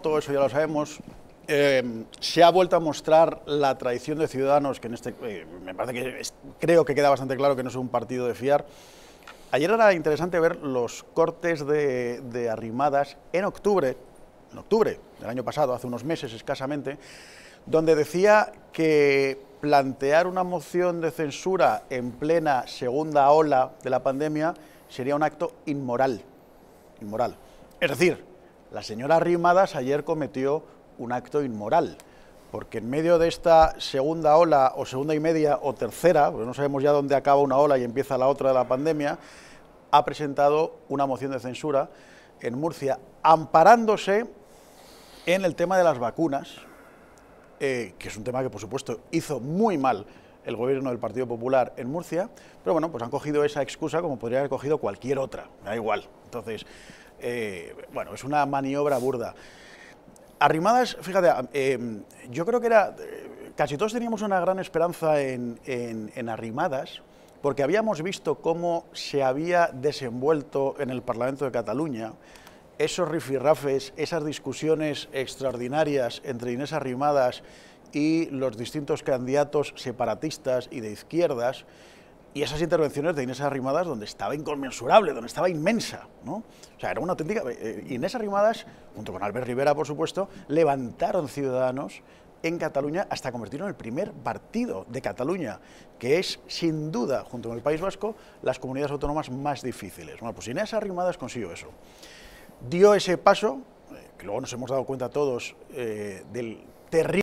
Todo eso ya lo sabemos. Eh, se ha vuelto a mostrar la traición de Ciudadanos, que en este, eh, me parece que creo que queda bastante claro que no es un partido de fiar. Ayer era interesante ver los cortes de, de arrimadas en octubre, en octubre del año pasado, hace unos meses escasamente, donde decía que plantear una moción de censura en plena segunda ola de la pandemia sería un acto inmoral. Inmoral. Es decir, la señora Rimadas ayer cometió un acto inmoral, porque en medio de esta segunda ola, o segunda y media, o tercera, porque no sabemos ya dónde acaba una ola y empieza la otra de la pandemia, ha presentado una moción de censura en Murcia, amparándose en el tema de las vacunas, eh, que es un tema que, por supuesto, hizo muy mal el gobierno del Partido Popular en Murcia, pero bueno, pues han cogido esa excusa como podría haber cogido cualquier otra, da igual. Entonces, eh, bueno, es una maniobra burda. Arrimadas, fíjate, em, yo creo que era, eh, casi todos teníamos una gran esperanza en, en, en Arrimadas, porque habíamos visto cómo se había desenvuelto en el Parlamento de Cataluña esos rifirrafes, esas discusiones extraordinarias entre Inés Arrimadas y los distintos candidatos separatistas y de izquierdas, y esas intervenciones de Inés Arrimadas donde estaba inconmensurable, donde estaba inmensa, ¿no? O sea, era una auténtica... Eh, eh, Inés Arrimadas, junto con Albert Rivera, por supuesto, levantaron Ciudadanos en Cataluña hasta convertirlo en el primer partido de Cataluña, que es, sin duda, junto con el País Vasco, las comunidades autónomas más difíciles. Bueno, pues Inés Arrimadas consiguió eso. Dio ese paso, eh, que luego nos hemos dado cuenta todos del terrible